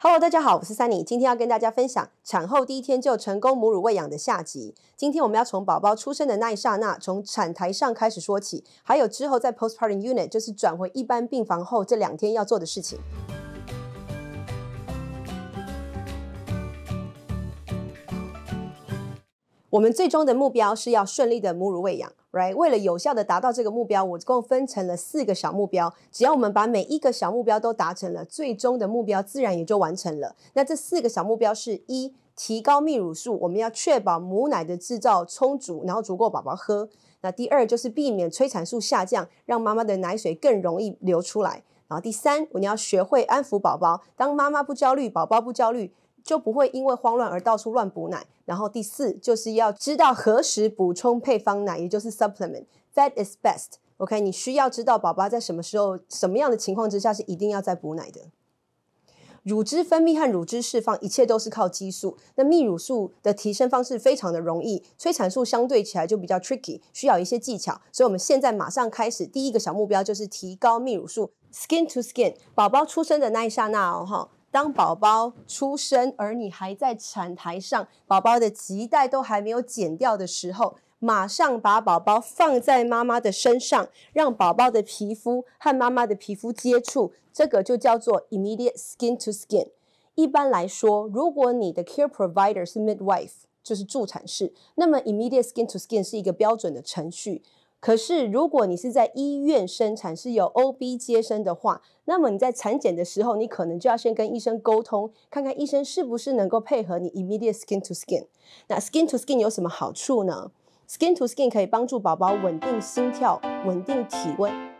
Hello，大家好，我是 Sunny，今天要跟大家分享产后第一天就成功母乳喂养的下集。今天我们要从宝宝出生的那一刹那，从产台上开始说起，还有之后在 p o s t p a r t u m Unit，就是转回一般病房后这两天要做的事情。我们最终的目标是要顺利的母乳喂养，Right？为了有效的达到这个目标，我一共分成了四个小目标。只要我们把每一个小目标都达成了，最终的目标自然也就完成了。那这四个小目标是：一、提高泌乳素，我们要确保母奶的制造充足，然后足够宝宝喝；那第二就是避免催产素下降，让妈妈的奶水更容易流出来；然后第三，我们要学会安抚宝宝，当妈妈不焦虑，宝宝不焦虑。就不会因为慌乱而到处乱补奶。然后第四，就是要知道何时补充配方奶，也就是 supplement f a t is best。OK，你需要知道宝宝在什么时候、什么样的情况之下是一定要在补奶的。乳汁分泌和乳汁释放，一切都是靠激素。那泌乳素的提升方式非常的容易，催产素相对起来就比较 tricky，需要一些技巧。所以我们现在马上开始，第一个小目标就是提高泌乳素。Skin to skin，宝宝出生的那一刹那哦，哈。当宝宝出生而你还在产台上，宝宝的脐带都还没有剪掉的时候，马上把宝宝放在妈妈的身上，让宝宝的皮肤和妈妈的皮肤接触，这个就叫做 immediate skin to skin。一般来说，如果你的 care provider 是 midwife，就是助产士，那么 immediate skin to skin 是一个标准的程序。可是，如果你是在医院生产，是有 OB 接生的话，那么你在产检的时候，你可能就要先跟医生沟通，看看医生是不是能够配合你 immediate skin to skin。那 skin to skin 有什么好处呢？skin to skin 可以帮助宝宝稳定心跳、稳定体温。